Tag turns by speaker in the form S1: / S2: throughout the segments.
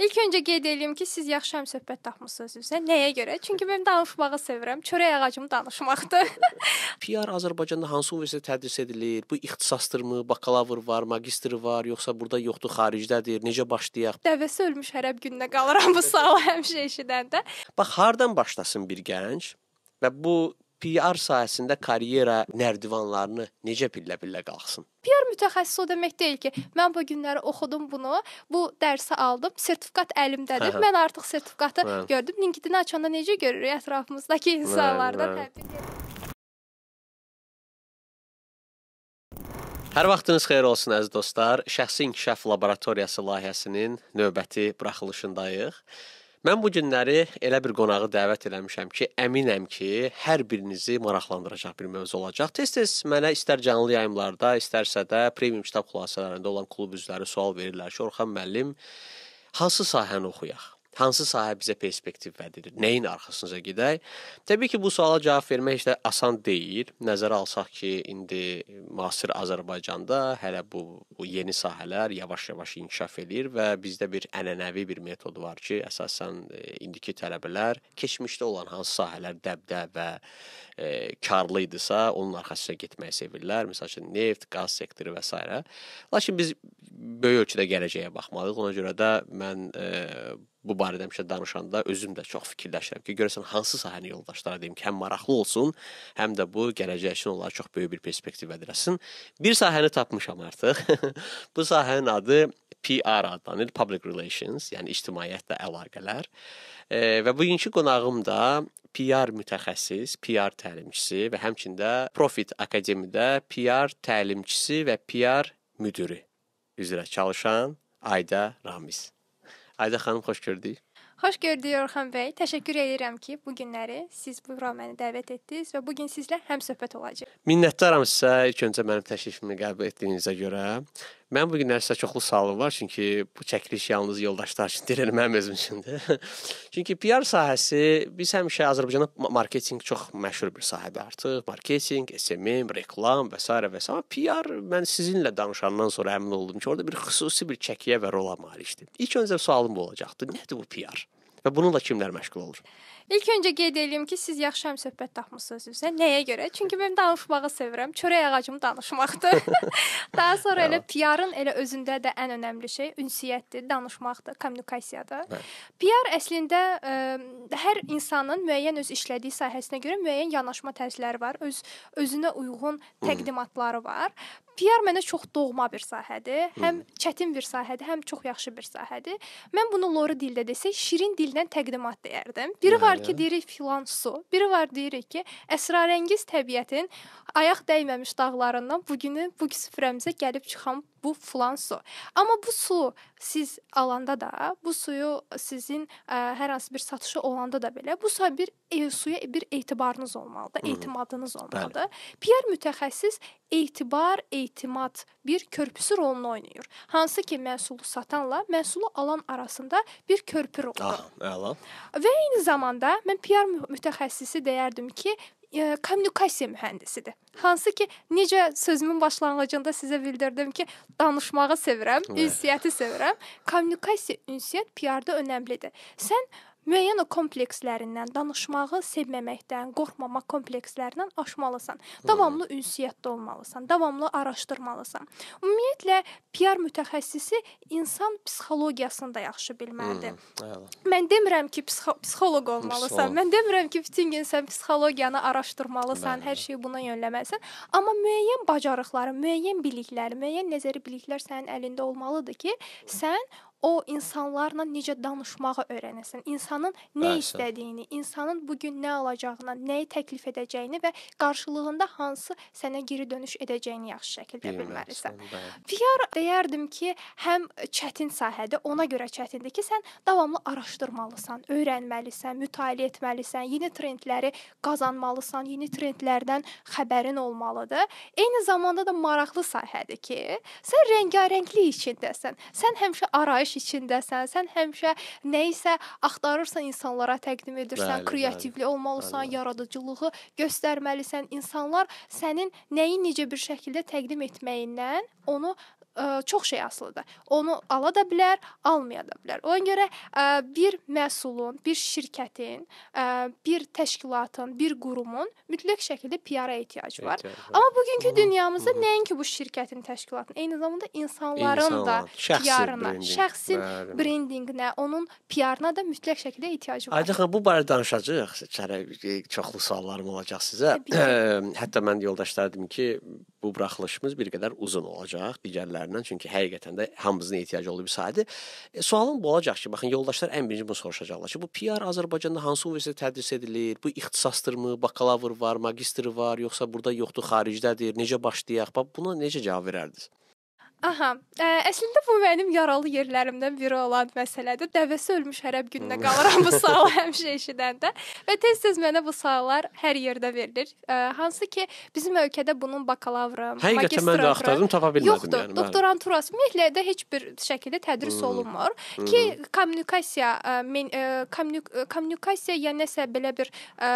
S1: İlk öncə qeyd edeyim ki, siz yaxşı həmsöhbət tapmısınız üzə. Nəyə görə? Çünki mən danışmağı sevirəm. Çörək ağacım danışmaqdır.
S2: PR Azərbaycanda hansı universitetdə tədris edilir? Bu ixtisasdırmı? Bakalavr var, magistr var, yoxsa burada yoxdur, xaricdədir? Necə başlayaq?
S1: Dəvəsi ölmüş hərəb gününə qalıram bu sualı həmişə eşidəndə.
S2: Bax, hardan başlasın bir gənc? Və bu PR sahəsində karyera nərdivanlarını necə pillə-pillə qalxsın?
S1: PR mütəxəssisi o demək deyil ki, mən bu günləri oxudum bunu, bu dərsi aldım, sertifikat əlimdədir. Hə. hə. Mən artıq sertifikatı hə. gördüm. LinkedIn açanda necə görürük ətrafımızdakı hə, insanlardan hə. təbrik edirəm.
S2: Hər vaxtınız xeyir olsun əziz dostlar. Şəxsi inkişaf laboratoriyası layihəsinin növbəti buraxılışındayıq. Mən bu günləri elə bir qonağı dəvət eləmişəm ki, əminəm ki, hər birinizi maraqlandıracaq bir mövzu olacaq. Tez-tez mənə istər canlı yayımlarda, istərsə də premium kitab xülasələrində olan klub üzvləri sual verirlər ki, Orxan müəllim hansı sahəni oxuyaq? Hansı sahə bizə perspektiv vəd edir? Nəyin arxasınca gedək? Təbii ki, bu suala cavab vermək heç də asan deyil. Nəzərə alsaq ki, indi müasir Azərbaycanda hələ bu, bu yeni sahələr yavaş-yavaş inkişaf eləyir və bizdə bir ənənəvi bir metod var ki, əsasən e, indiki tələbələr keçmişdə olan hansı sahələr dəbdə və e, karlı idisə, onun arxasına getməyi sevirlər. Məsəl üçün neft, qaz sektoru və s. Lakin biz böyük ölçüdə gələcəyə baxmalıyıq. Ona görə də mən e, bu barədə həmişə danışanda özüm də çox fikirləşirəm ki, görəsən hansı sahəni yoldaşlara deyim ki, həm maraqlı olsun, həm də bu gələcək üçün onlara çox böyük bir perspektiv vədirəsin. Bir sahəni tapmışam artıq. bu sahənin adı PR adlanır, Public Relations, yəni ictimaiyyətlə əlaqələr. E, E, və bugünkü qonağım da PR mütəxəssis, PR təlimçisi və həmçində Profit Akademiyada PR təlimçisi və PR müdiri üzrə çalışan Ayda Ramiz. Ayda xanım xoş gördük.
S1: Xoş gördük Orxan bəy. Təşəkkür edirəm ki, bu günləri siz bu proqramı dəvət etdiniz və bu gün sizlə həmsöhbət olacağıq.
S2: Minnətdaram sizə ilk öncə mənim təklifimi qəbul etdiyinizə görə. Mən bu günlər sizə çoxlu sualım var, çünki bu çəkiliş yalnız yoldaşlar üçün deyil, yəni mənim özüm üçündür. çünki PR sahəsi biz həmişə Azərbaycanda marketinq çox məşhur bir sahədir artıq. Marketinq, SMM, reklam və s. və s. Amma PR mən sizinlə danışandan sonra əmin oldum ki, orada bir xüsusi bir çəkiyə və rola malikdir. İlk öncə sualım bu olacaqdı. Nədir bu PR? və bununla kimlər məşğul olur?
S1: İlk öncə qeyd edeyim ki, siz yaxşı həm söhbət tapmısınız üzə. Nəyə görə? Çünki mən danışmağı sevirəm. Çörək ağacım danışmaqdır. Daha sonra elə PR-ın elə özündə də ən önəmli şey ünsiyyətdir, danışmaqdır, kommunikasiyadır. Hə. PR əslində ə, hər insanın müəyyən öz işlədiyi sahəsinə görə müəyyən yanaşma tərzləri var, öz özünə uyğun təqdimatları var. PR mənə çox doğma bir sahədir. Həm çətin bir sahədir, həm çox yaxşı bir sahədir. Mən bunu Lori dildə desək, şirin dil dillə təqdimat deyərdim. Biri var ki, deyirik filan su, biri var deyirik ki, əsrarəngiz təbiətin ayaq dəyməmiş dağlarından bu günü bu süfrəmizə gəlib çıxan bu filan su. Amma bu su siz alanda da, bu suyu sizin ə, e, hər hansı bir satışı olanda da belə bu suya bir e, suya bir etibarınız olmalıdır, hmm. etimadınız olmalıdır. Bəli. PR mütəxəssis etibar, etimad bir körpüsü rolunu oynayır. Hansı ki, məhsulu satanla məhsulu alan arasında bir körpü rolu. Ah, əla. Və eyni zamanda mən PR mütəxəssisi deyərdim ki, e, kommunikasiya mühəndisidir. Hansı ki, necə sözümün başlanğıcında sizə bildirdim ki, danışmağı sevirəm, ünsiyyəti sevirəm. Kommunikasiya, ünsiyyət PR-da önəmlidir. Sən müəyyən o komplekslərindən, danışmağı sevməməkdən, qorxmamaq komplekslərindən aşmalısan. Davamlı ünsiyyətdə olmalısan, davamlı araşdırmalısan. Ümumiyyətlə PR mütəxəssisi insan psixologiyasını da yaxşı bilməlidir. Hmm, mən demirəm ki, psixo psixoloq olmalısan. Psixolog. Mən demirəm ki, bütün gün sən psixologiyanı araşdırmalısan, Bəli. hər şeyi buna yönləməlisən. Amma müəyyən bacarıqların, müəyyən biliklər, müəyyən nəzəri biliklər sənin əlində olmalıdır ki, sən o insanlarla necə danışmağı öyrənəsən. İnsanın nə Bəli. istədiyini, insanın bu gün nə alacağına, nəyi təklif edəcəyini və qarşılığında hansı sənə geri dönüş edəcəyini yaxşı şəkildə bilməlisən. PR deyərdim ki, həm çətin sahədə, ona görə çətindir ki, sən davamlı araşdırmalısan, öyrənməlisən, mütaliə etməlisən, yeni trendləri qazanmalısan, yeni trendlərdən xəbərin olmalıdır. Eyni zamanda da maraqlı sahədir ki, sən rəngarənglik içindəsən. Sən həmişə arayış axtarış içindəsən. Sən həmişə nəyisə axtarırsan, insanlara təqdim edirsən, bəli, kreativlik olmalısan, bəli. yaradıcılığı göstərməlisən. İnsanlar sənin nəyi necə bir şəkildə təqdim etməyindən onu ə, çox şey asılıdır. Onu ala da bilər, almaya da bilər. Ona görə ə, bir məhsulun, bir şirkətin, ə, bir təşkilatın, bir qurumun mütləq şəkildə PR-a ehtiyacı var. Ehtiyac var. Amma bugünkü dünyamızda nəinki bu şirkətin, təşkilatın, eyni zamanda insanların İnsan, da PR-ına, şəxsi brendinqinə, onun PR-ına da mütləq şəkildə ehtiyacı var. Aydın
S2: bu barədə danışacağıq. Çərə e, çoxlu suallarım olacaq sizə. Hətta mən yoldaşlara dedim ki, bu buraxılışımız bir qədər uzun olacaq digərlərindən, çünki həqiqətən də hamımızın ehtiyacı olduğu bir sahədir. E, sualım bu olacaq ki, baxın yoldaşlar ən birinci bunu soruşacaqlar ki, bu PR Azərbaycanda hansı universitetdə tədris edilir? Bu ixtisasdırmı, bakalavr var, magistr var, yoxsa burada yoxdur, xaricdədir? Necə başlayaq? Bax buna necə cavab verərdiniz?
S1: Aha. Ə, əslində bu mənim yaralı yerlərimdən biri olan məsələdir. Dəvəsi ölmüş hərəb gününə hmm. qalıram bu sualı həmişə eşidəndə və tez-tez mənə bu suallar hər yerdə verilir. Ə, hansı ki, bizim ölkədə bunun bakalavra, magistratura mən də axtardım, tapa bilmədim yoxdur, yəni. Yoxdur. Doktoranturası ümumiyyətlə də heç bir şəkildə tədris hmm. olunmur hmm. ki, kommunikasiya ə, e, men, ə, e, kommunik e, kommunikasiya ya nəsə belə bir ə,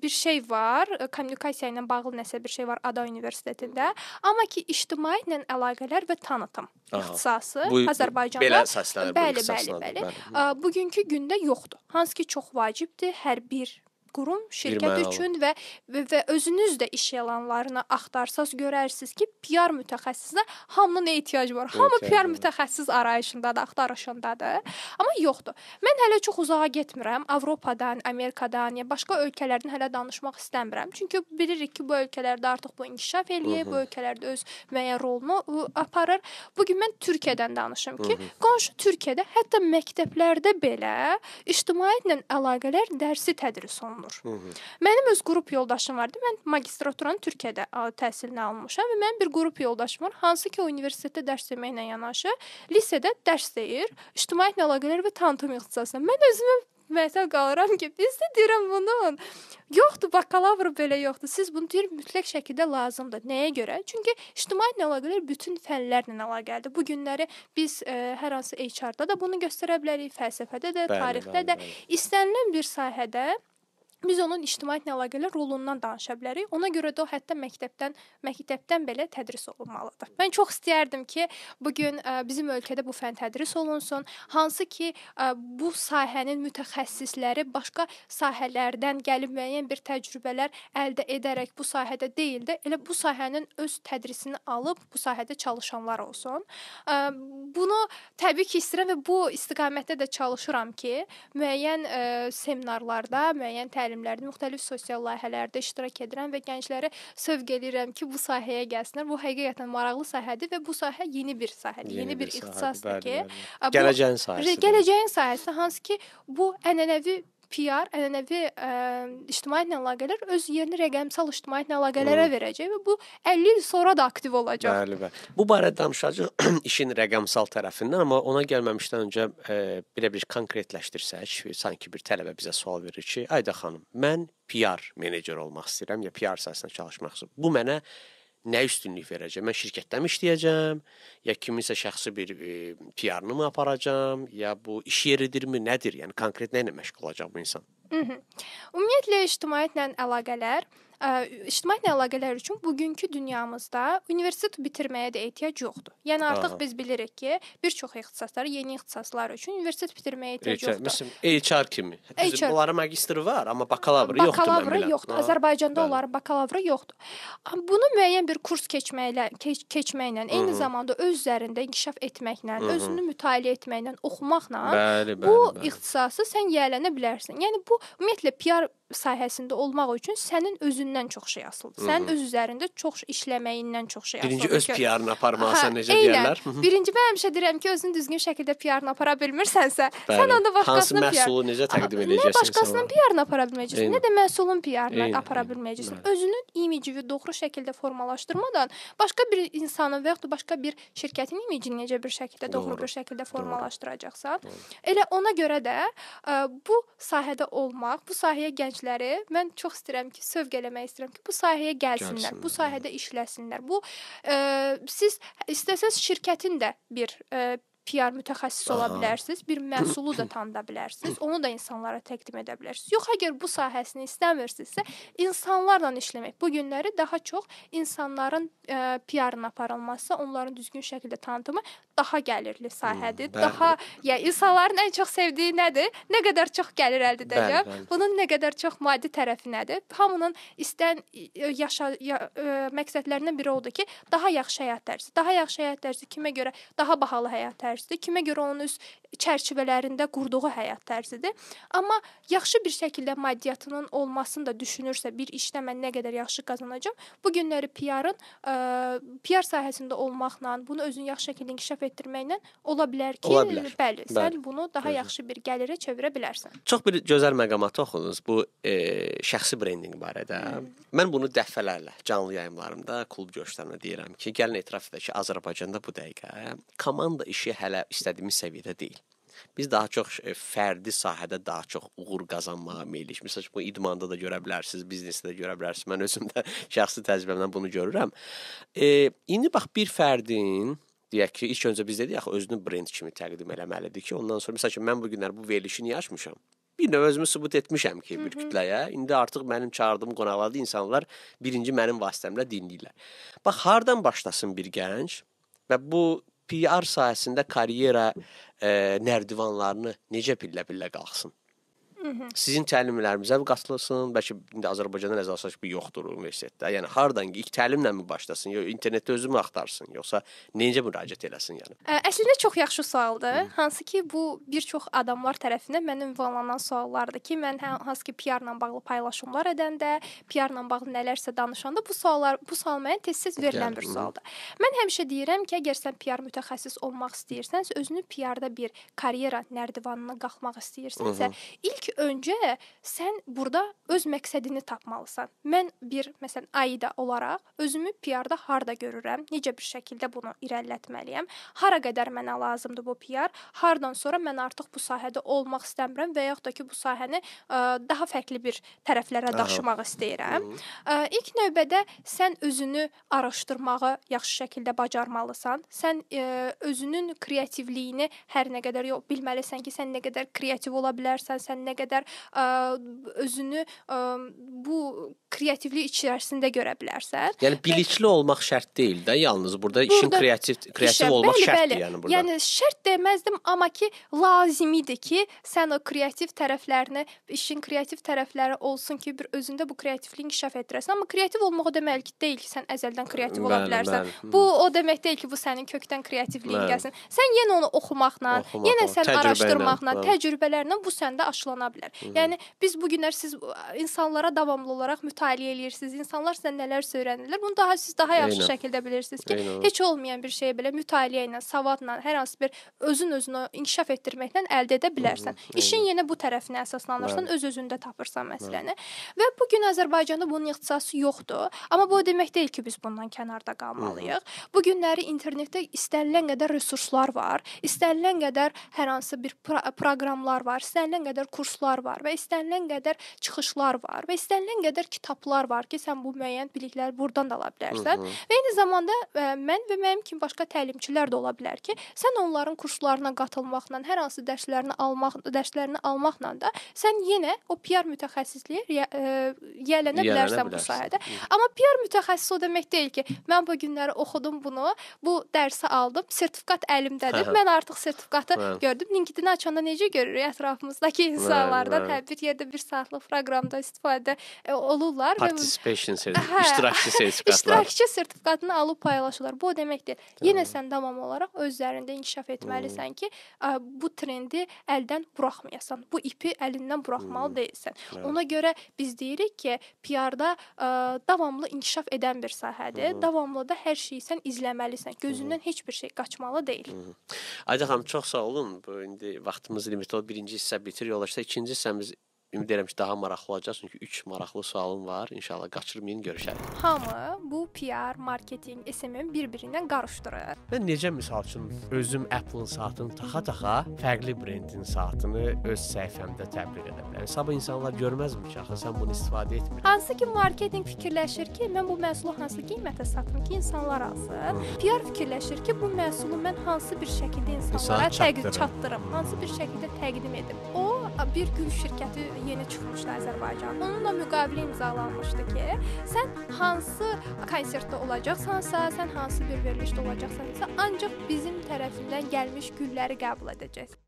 S1: bir şey var, kommunikasiya ilə bağlı nəsə bir şey var Ada Universitetində, amma ki, ictimai ilə əlaqələr və Tanatam ixtisası Bu, Azərbaycanda belə səslənir. Bəli, bu bəli, bəli, bəli. Bugünkü gündə yoxdur. Hansı ki çox vacibdir hər bir qurum şirkət Birmənalı. üçün və, və və özünüz də iş elanlarını axtarsaz görərsiniz ki, PR mütəxəssisinə hamının ehtiyacı var. Evet, Hamı PR mütəxəssis arayışındadır, axtarışındadır. Amma yoxdur. Mən hələ çox uzağa getmirəm. Avropadan, Amerikadan, ya başqa ölkələrdən hələ danışmaq istəmirəm. Çünki bilirik ki, bu ölkələrdə artıq bu inkişaf eləyir, Hı -hı. bu ölkələrdə öz müəyyən rolunu e, aparır. Bu gün mən Türkiyədən danışım ki, Hı -hı. qonşu Türkiyədə hətta məktəblərdə belə ictimaiyyətlə əlaqələr dərsi tədris olunur olunur. Hı -hı. Mənim öz qrup yoldaşım vardı. Mən magistraturanı Türkiyədə təhsilini almışam və mənim bir qrup yoldaşım var, hansı ki, universitetdə dərs deməklə yanaşı, lisədə dərs deyir, ictimai əlaqələr və tanıtım ixtisasında. Mən özümü məəttəl qalıram ki, biz də deyirəm bunun. Yoxdur, bakalavr belə yoxdur. Siz bunu deyir mütləq şəkildə lazımdır. Nəyə görə? Çünki ictimai əlaqələr bütün fənlərlə əlaqəlidir. Bu günləri biz ə, e, hər hansı HR-da da bunu göstərə bilərik, fəlsəfədə də, bəli, tarixdə bəli, də bəli. istənilən bir sahədə Biz onun ictimaiyyətlə əlaqəli rolundan danışa bilərik. Ona görə də o hətta məktəbdən, məktəbdən belə tədris olunmalıdır. Mən çox istəyərdim ki, bu gün e, bizim ölkədə bu fən tədris olunsun, hansı ki, e, bu sahənin mütəxəssisləri başqa sahələrdən gəlib müəyyən bir təcrübələr əldə edərək bu sahədə deyil də, elə bu sahənin öz tədrisini alıb bu sahədə çalışanlar olsun. E, bunu təbii ki, istəyirəm və bu istiqamətdə də çalışıram ki, müəyyən seminarlarda, müəyyən təlim təlimlərdə, müxtəlif sosial layihələrdə iştirak edirəm və gəncləri sövq edirəm ki, bu sahəyə gəlsinlər. Bu həqiqətən maraqlı sahədir və bu sahə yeni bir sahədir, yeni, yeni bir, bir ixtisasdır ki, bəli, bəli. gələcəyin sahəsidir. Gələcəyin sahəsi hansı ki, bu ənənəvi PR ənənəvi ə, ictimai əlaqələr öz yerini rəqəmsal ictimai əlaqələrə hmm. verəcək və bu 50 il sonra da aktiv olacaq. Bəli,
S2: bəli. Bu barədə danışacağıq işin rəqəmsal tərəfindən, amma ona gəlməmişdən öncə e, belə bir konkretləşdirsək, sanki bir tələbə bizə sual verir ki, Ayda xanım, mən PR menecer olmaq istəyirəm ya PR sahəsində çalışmaq istəyirəm. Bu mənə nə üstünlük verəcəm? Mən şirkətdə mi işləyəcəm? Ya kiminsə şəxsi bir e, PR-ını mı aparacam? Ya bu iş yeridirmi, nədir? Yəni konkret nə ilə məşğul olacaq bu insan?
S1: Ümumiyyətlə ictimaiyyətlə əlaqələr ictimai əlaqələr üçün bugünkü dünyamızda universitet bitirməyə də ehtiyac yoxdur. Yəni artıq Aha. biz bilirik ki, bir çox ixtisaslar, yeni ixtisaslar üçün universitet bitirməyə ehtiyac HR, yoxdur.
S2: Məsələn, HR kimi. Bizim onların magistri var, amma bakalavrı yoxdur. Bakalavrı yoxdur. Aha.
S1: Azərbaycanda Bəli. onların bakalavrı yoxdur. Bunu müəyyən bir kurs keçməklə keç, keçməklə, eyni Hı -hı. zamanda öz üzərində inkişaf etməklə, Hı -hı. özünü mütaliə etməklə, oxumaqla bəli, bəli, bu bəli. ixtisası sən yiyələnə bilərsən. Yəni bu ümumiyyətlə PR sahəsində olmaq üçün sənin özün özündən çox şey asılıdır. Sənin Hı -hı. öz üzərində çox işləməyindən çox şey asılıdır. Birinci öz PR-ını aparmalısan hə, necə eynən. deyirlər. Hı -hı. Birinci mən həmişə deyirəm ki, özünü düzgün şəkildə PR-ını apara bilmirsənsə, Bəli. sən onda başqasının hansı məhsulu PR... necə
S2: hə, təqdim edəcəksən? Nə başqasının
S1: PR-ını apara bilməyəcəksən, nə də məhsulun PR-ını apara bilməyəcəksən. Özünün imicini doğru şəkildə formalaşdırmadan başqa bir insanın və yaxud da başqa bir şirkətin imicini necə bir şəkildə doğru, doğru. bir şəkildə formalaşdıracaqsan, doğru. elə ona görə də ə, e, bu sahədə olmaq, bu sahəyə gəncləri mən çox istəyirəm ki, sövq eləmək demək istəyirəm ki, bu sahəyə gəlsinlər, gəlsinlər. bu sahədə işləsinlər. Bu ə, siz istəsəz şirkətin də bir ə, PR mütəxəssisi ola bilərsiniz, bir məhsulu da tanıda bilərsiniz, onu da insanlara təqdim edə bilərsiniz. Yox, əgər bu sahəsini istəmirsinizsə, insanlarla işləmək. Bu günləri daha çox insanların ə, e, PR-ın aparılması, onların düzgün şəkildə tanıtımı daha gəlirli sahədir. Hmm, bəli. Daha, ya insanların ən çox sevdiyi nədir? Nə qədər çox gəlir əldə edəcəm? Bunun nə qədər çox maddi tərəfi nədir? Hamının istən e, yaşa ya, ə, e, məqsədlərindən biri odur ki, daha yaxşı həyat tərzi, daha yaxşı həyat tərzi kimə görə daha bahalı həyat tərzi üniversite kime göre onun üst çərçivələrində qurduğu həyat tərzidir. Amma yaxşı bir şəkildə maddiyyatının olmasını da düşünürsə, bir işdə mən nə qədər yaxşı qazanacağam, bu günləri PR-ın e, PR sahəsində olmaqla, bunu özünü yaxşı şəkildə inkişaf etdirməklə ola bilər ki, ola bilər. Bəli, bəli, sən bunu daha Özün. yaxşı bir gəlirə çevirə bilərsən.
S2: Çox bir gözəl məqamatı oxudunuz bu e, şəxsi brendinq barədə. Hmm. Mən bunu dəfələrlə canlı yayımlarımda klub görüşlərimdə deyirəm ki, gəlin etiraf edək ki, Azərbaycanda bu dəqiqə komanda işi hələ istədiyimiz səviyyədə deyil. Biz daha çox e, fərdi sahədə daha çox uğur qazanmağa meyllik. Məsələn, bu idmanda da görə bilərsiniz, biznesdə də görə bilərsiniz. Mən özüm də şəxsi təcrübəmdən bunu görürəm. E, indi bax bir fərdin deyək ki, ilk öncə biz dedik axı özünü brend kimi təqdim eləməlidir ki, ondan sonra məsələn mən bu günlər bu verilişi niyə açmışam? Bir növ özümü sübut etmişəm ki, bir kütləyə. İndi artıq mənim çağırdığım qonaqlarda insanlar birinci mənim vasitəmlə dinləyirlər. Bax hardan başlasın bir gənc və bu PR sahəsində karyera e, nərdivanlarını necə pillə-pillə qalxsın? Sizin təlimlərinizə qatılsın, bəlkə indi Azərbaycandan əzaslaşma yoxdur universitetdə. Yəni hardan ilk təlimlə mi başlasın, yox internetdə özü mü axtarsın, yoxsa necə müraciət eləsin yəni?
S1: Ə, əslində çox yaxşı sualdır. Hı. Hansı ki, bu bir çox adamlar tərəfindən mənə ünvanlanan suallardır ki, mən hə, hansı ki PR-la bağlı paylaşımlar edəndə, PR-la bağlı nələrsə danışanda bu suallar bu sual mənə tez-tez verilən bir sualdır. Mən həmişə deyirəm ki, əgər sən PR mütəxəssis olmaq istəyirsənsə, özünü PR-da bir karyera nərdivanına qalxmaq istəyirsənsə, Hı -hı. ilk öncə sən burada öz məqsədini tapmalısan. Mən bir məsələn AIDA olaraq özümü PR-da harda görürəm, necə bir şəkildə bunu irəlilətməliyəm, hara qədər mənə lazımdır bu PR, hardan sonra mən artıq bu sahədə olmaq istəmirəm və yaxud da ki bu sahəni ə, daha fərqli bir tərəflərə daşımaq istəyirəm. Ə, ilk növbədə sən özünü araşdırmağı yaxşı şəkildə bacarmalısan. Sən ə, özünün kreativliyini hər nə qədər yox bilməlisən ki, sən nə qədər kreativ ola bilərsən, sən nə qədər qədər ə, e, özünü ə, e, bu kreativlik içərisində görə bilərsən.
S2: Yəni bilikli olmaq şərt deyil də, yalnız burada, burada işin kreativ kreativ işə, olmaq bəli, şərtdir bəli. yəni burada. Yəni
S1: şərt deməzdim, amma ki lazimidir ki, sən o kreativ tərəflərini, işin kreativ tərəfləri olsun ki, bir özündə bu kreativliyi inkişaf etdirəsən. Amma kreativ olmaq o deməli ki, deyil ki, sən əzəldən kreativ ola bilərsən. Bəli, bəli. Bu o demək deyil ki, bu sənin kökdən kreativliyin gəlsin. Sən yenə onu oxumaqla, oxumaqla yenə sən təcrübə araşdırmaqla, ilə, təcrübələrlə bu səndə aşılana bilər bilər. Hı -hı. Yəni biz bu günlər siz insanlara davamlı olaraq mütaliə eləyirsiniz. İnsanlar sizə nələr öyrənirlər. Bunu daha siz daha yaxşı Eynə. şəkildə bilirsiniz ki, Eynə. heç olmayan bir şeyi belə mütaliə ilə, savadla, hər hansı bir özün özünü inkişaf etdirməklə əldə edə bilərsən. Hı -hı. İşin yenə bu tərəfinə əsaslanırsan, Bəli. öz özündə tapırsan məsələni. Bəli. Və bu gün Azərbaycanda bunun ixtisası yoxdur. Amma bu o demək deyil ki, biz bundan kənarda qalmalıyıq. Bu günləri internetdə istənilən qədər resurslar var, istənilən qədər hər hansı bir pro proqramlar var, istənilən qədər kurslar kurslar var və istənilən qədər çıxışlar var və istənilən qədər kitablar var ki, sən bu müəyyən bilikləri burdan da ala bilərsən. Hı -hı. Və eyni zamanda ə, e, mən və mənim kimi başqa təlimçilər də ola bilər ki, sən onların kurslarına qatılmaqla, hər hansı dərslərini almaq, dərslərini almaqla da sən yenə o PR mütəxəssisliyi e, yiyələnə bilərsən bu sahədə. Hı -hı. Amma PR mütəxəssisi o demək deyil ki, mən bu günləri oxudum bunu, bu dərsi aldım, sertifikat əlimdədir. Hə -hə. Mən artıq sertifikatı hə. gördüm. LinkedIn açanda necə görürük ətrafımızdakı insanları? proqramlarda, e, hə, bir yerdə 1 saatlıq proqramda istifadə olurlar participation və hə, iştirakçı sertifikatlar. iştirakçı sertifikatını alıb paylaşırlar. Bu o deməkdir. Yenə sən davam olaraq özlərində inkişaf etməlisən ki, bu trendi əldən buraxmayasan. Bu ipi əlindən buraxmalı hmm. deyilsən. Ona görə biz deyirik ki, PR-da davamlı inkişaf edən bir sahədir. Davamlı da hər şeyi sən izləməlisən. Gözündən heç bir şey qaçmalı deyil.
S2: Ayda xanım çox sağ olun. Bu indi vaxtımız limitli birinci hissə bitir. Yoldaşlar ikinci birinci hissəmiz ümid edirəm ki, daha maraqlı olacaq, çünki 3 maraqlı sualım var. İnşallah qaçırmayın, görüşərik. Hamı
S1: bu PR, marketinq, SMM bir-birindən qarışdırır.
S2: Mən necə məsəl üçün özüm Apple-ın saatını taxa-taxa fərqli brendin saatını öz səhifəmdə təbliğ edə bilərəm. Sabah insanlar görməzmi ki, axı sən bunu istifadə etmir.
S1: Hansı ki, marketinq fikirləşir ki, mən bu məhsulu hansı qiymətə satım ki, insanlar alsın. PR fikirləşir ki, bu məhsulu mən hansı bir şəkildə insanlara İnsan çatdırım. təqdim çatdırım, hansı bir şəkildə təqdim edim. O bir gül şirkəti yeni çıxmışdı Azərbaycan. Onunla müqavilə imzalanmışdı ki, sən hansı konsertdə olacaqsansa, sən hansı bir verilişdə olacaqsansa, ancaq bizim tərəfindən gəlmiş gülləri qəbul edəcəksən.